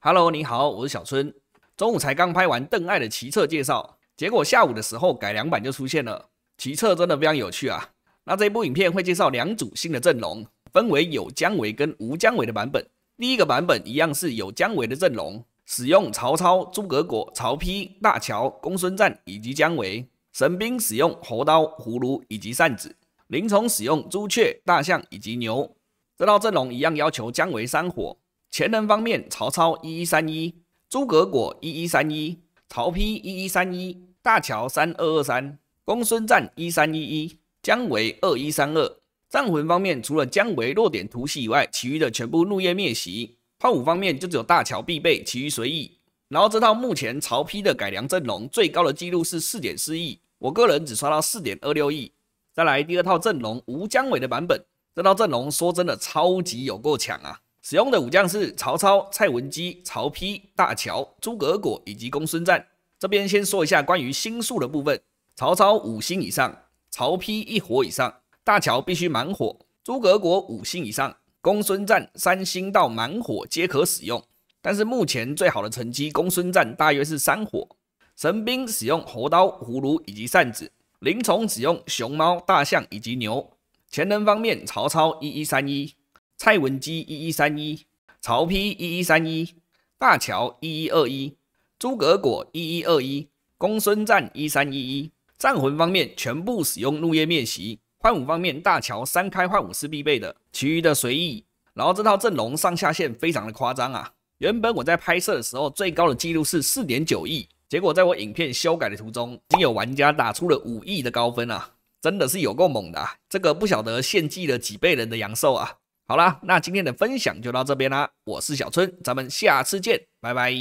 Hello，你好，我是小春。中午才刚拍完邓艾的骑策》介绍，结果下午的时候改良版就出现了。骑策》真的非常有趣啊！那这部影片会介绍两组新的阵容，分为有姜维跟无姜维的版本。第一个版本一样是有姜维的阵容，使用曹操、诸葛果、曹丕、大乔、公孙瓒以及姜维，神兵使用猴刀、葫芦以及扇子。林冲使用朱雀、大象以及牛，这套阵容一样要求姜维三火。前人方面，曹操一一三一，诸葛果一一三一，曹丕一一三一，大乔三二二三，公孙瓒一三一一，姜维二一三二。战魂方面，除了姜维弱点突袭以外，其余的全部入夜灭袭。炮五方面，就只有大乔必备，其余随意。然后这套目前曹丕的改良阵容最高的记录是四点四亿，我个人只刷到四点二六亿。再来第二套阵容，吴江伟的版本。这套阵容说真的超级有够强啊！使用的武将是曹操、蔡文姬、曹丕、大乔、诸葛果以及公孙瓒。这边先说一下关于星宿的部分：曹操五星以上，曹丕一火以上，大乔必须满火，诸葛果五星以上，公孙瓒三星到满火皆可使用。但是目前最好的成绩，公孙瓒大约是三火。神兵使用猴刀、葫芦以及扇子。灵宠只用熊猫、大象以及牛。前人方面，曹操一一三一，蔡文姬一一三一，曹丕一一三一，大乔一一二一，诸葛果一一二一，公孙瓒一三一一。战魂方面全部使用怒夜灭袭。幻武方面，大乔三开幻武是必备的，其余的随意。然后这套阵容上下限非常的夸张啊！原本我在拍摄的时候最高的记录是四点九亿。结果在我影片修改的途中，已经有玩家打出了五亿的高分啊！真的是有够猛的，啊！这个不晓得献祭了几辈人的阳寿啊！好啦，那今天的分享就到这边啦，我是小春，咱们下次见，拜拜。